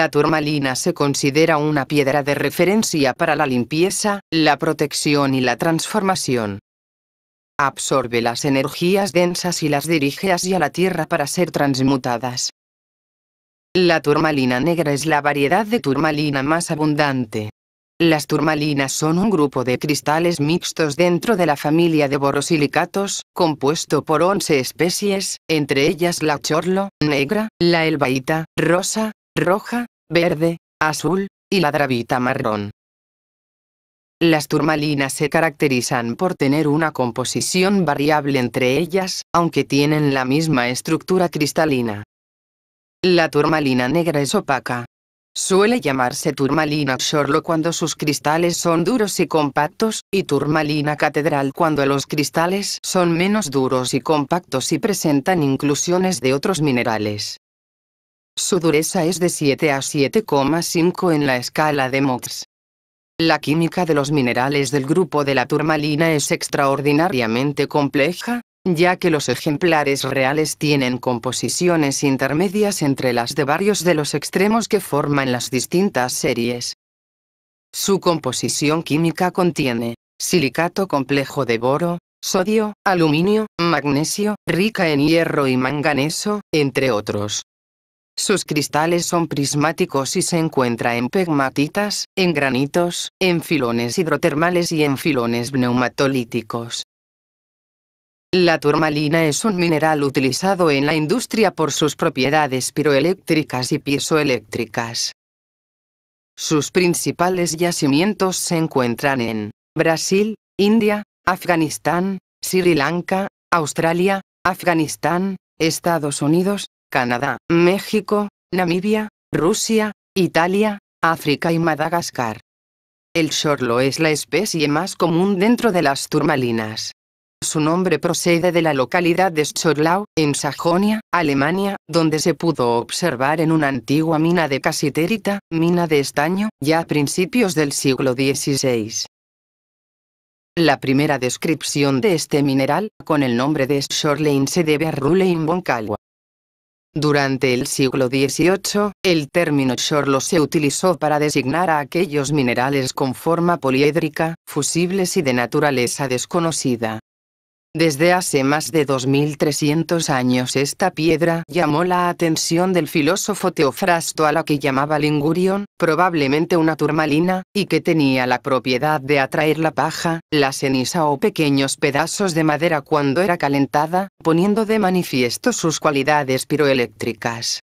La turmalina se considera una piedra de referencia para la limpieza, la protección y la transformación. Absorbe las energías densas y las dirige hacia la Tierra para ser transmutadas. La turmalina negra es la variedad de turmalina más abundante. Las turmalinas son un grupo de cristales mixtos dentro de la familia de borosilicatos, compuesto por 11 especies, entre ellas la chorlo, negra, la elbaíta, rosa, roja, verde, azul, y la dravita marrón. Las turmalinas se caracterizan por tener una composición variable entre ellas, aunque tienen la misma estructura cristalina. La turmalina negra es opaca. Suele llamarse turmalina chorlo cuando sus cristales son duros y compactos, y turmalina catedral cuando los cristales son menos duros y compactos y presentan inclusiones de otros minerales. Su dureza es de 7 a 7,5 en la escala de MOX. La química de los minerales del grupo de la turmalina es extraordinariamente compleja, ya que los ejemplares reales tienen composiciones intermedias entre las de varios de los extremos que forman las distintas series. Su composición química contiene silicato complejo de boro, sodio, aluminio, magnesio, rica en hierro y manganeso, entre otros. Sus cristales son prismáticos y se encuentra en pegmatitas, en granitos, en filones hidrotermales y en filones pneumatolíticos. La turmalina es un mineral utilizado en la industria por sus propiedades piroeléctricas y piezoeléctricas. Sus principales yacimientos se encuentran en Brasil, India, Afganistán, Sri Lanka, Australia, Afganistán, Estados Unidos, Canadá, México, Namibia, Rusia, Italia, África y Madagascar. El chorlo es la especie más común dentro de las turmalinas. Su nombre procede de la localidad de Schorlau, en Sajonia, Alemania, donde se pudo observar en una antigua mina de casiterita, mina de estaño, ya a principios del siglo XVI. La primera descripción de este mineral, con el nombre de Schorlein, se debe a Rulein von durante el siglo XVIII, el término chorlo se utilizó para designar a aquellos minerales con forma poliédrica, fusibles y de naturaleza desconocida. Desde hace más de 2300 años esta piedra llamó la atención del filósofo Teofrasto a la que llamaba lingurión, probablemente una turmalina, y que tenía la propiedad de atraer la paja, la ceniza o pequeños pedazos de madera cuando era calentada, poniendo de manifiesto sus cualidades piroeléctricas.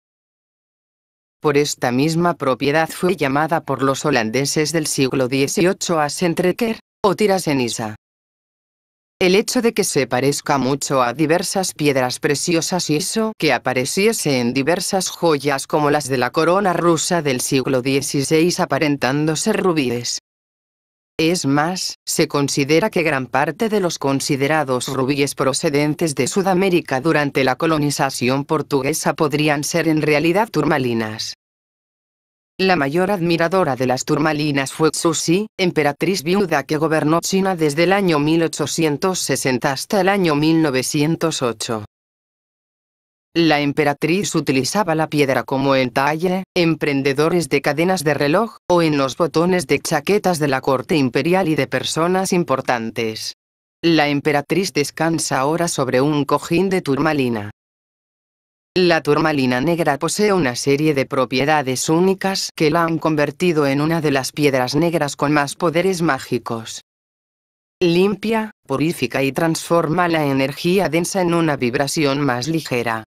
Por esta misma propiedad fue llamada por los holandeses del siglo XVIII a Sentreker, o tira ceniza. El hecho de que se parezca mucho a diversas piedras preciosas y eso que apareciese en diversas joyas como las de la corona rusa del siglo XVI aparentando ser rubíes. Es más, se considera que gran parte de los considerados rubíes procedentes de Sudamérica durante la colonización portuguesa podrían ser en realidad turmalinas. La mayor admiradora de las turmalinas fue Xi, emperatriz viuda que gobernó China desde el año 1860 hasta el año 1908. La emperatriz utilizaba la piedra como entalle, emprendedores de cadenas de reloj, o en los botones de chaquetas de la corte imperial y de personas importantes. La emperatriz descansa ahora sobre un cojín de turmalina. La turmalina negra posee una serie de propiedades únicas que la han convertido en una de las piedras negras con más poderes mágicos. Limpia, purifica y transforma la energía densa en una vibración más ligera.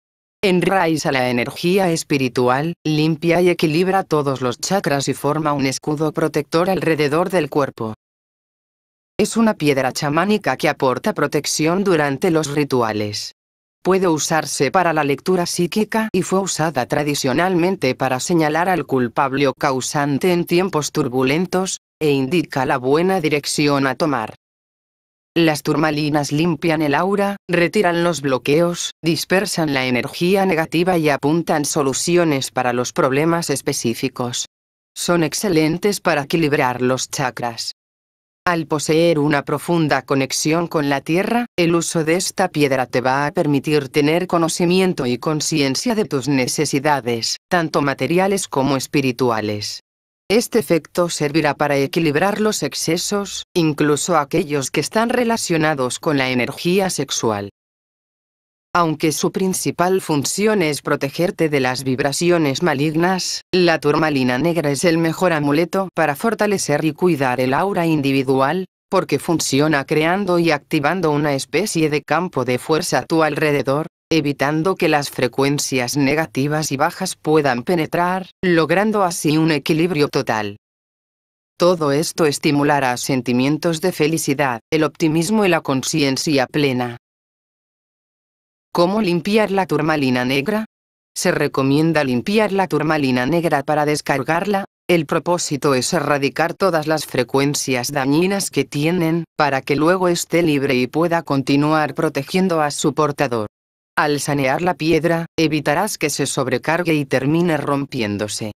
Enraiza la energía espiritual, limpia y equilibra todos los chakras y forma un escudo protector alrededor del cuerpo. Es una piedra chamánica que aporta protección durante los rituales. Puede usarse para la lectura psíquica y fue usada tradicionalmente para señalar al culpable o causante en tiempos turbulentos, e indica la buena dirección a tomar. Las turmalinas limpian el aura, retiran los bloqueos, dispersan la energía negativa y apuntan soluciones para los problemas específicos. Son excelentes para equilibrar los chakras. Al poseer una profunda conexión con la tierra, el uso de esta piedra te va a permitir tener conocimiento y conciencia de tus necesidades, tanto materiales como espirituales. Este efecto servirá para equilibrar los excesos, incluso aquellos que están relacionados con la energía sexual. Aunque su principal función es protegerte de las vibraciones malignas, la turmalina negra es el mejor amuleto para fortalecer y cuidar el aura individual, porque funciona creando y activando una especie de campo de fuerza a tu alrededor, evitando que las frecuencias negativas y bajas puedan penetrar, logrando así un equilibrio total. Todo esto estimulará sentimientos de felicidad, el optimismo y la conciencia plena. ¿Cómo limpiar la turmalina negra? Se recomienda limpiar la turmalina negra para descargarla, el propósito es erradicar todas las frecuencias dañinas que tienen, para que luego esté libre y pueda continuar protegiendo a su portador. Al sanear la piedra, evitarás que se sobrecargue y termine rompiéndose.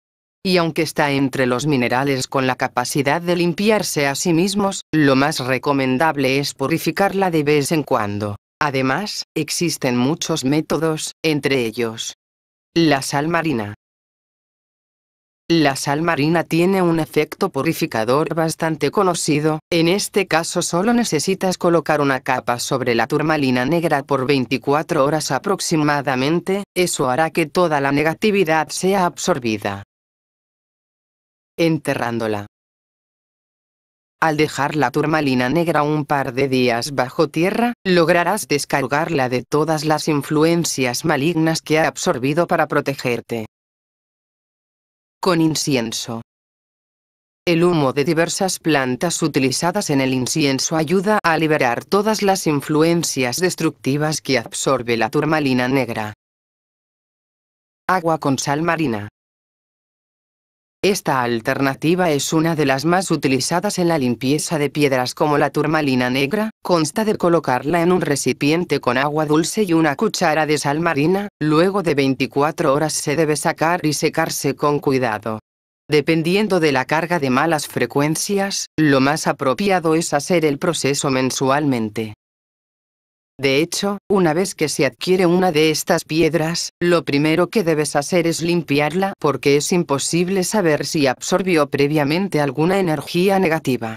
Y aunque está entre los minerales con la capacidad de limpiarse a sí mismos, lo más recomendable es purificarla de vez en cuando. Además, existen muchos métodos, entre ellos. La sal marina. La sal marina tiene un efecto purificador bastante conocido, en este caso solo necesitas colocar una capa sobre la turmalina negra por 24 horas aproximadamente, eso hará que toda la negatividad sea absorbida. Enterrándola. Al dejar la turmalina negra un par de días bajo tierra, lograrás descargarla de todas las influencias malignas que ha absorbido para protegerte. Con incienso. El humo de diversas plantas utilizadas en el incienso ayuda a liberar todas las influencias destructivas que absorbe la turmalina negra. Agua con sal marina. Esta alternativa es una de las más utilizadas en la limpieza de piedras como la turmalina negra, consta de colocarla en un recipiente con agua dulce y una cuchara de sal marina, luego de 24 horas se debe sacar y secarse con cuidado. Dependiendo de la carga de malas frecuencias, lo más apropiado es hacer el proceso mensualmente. De hecho, una vez que se adquiere una de estas piedras, lo primero que debes hacer es limpiarla porque es imposible saber si absorbió previamente alguna energía negativa.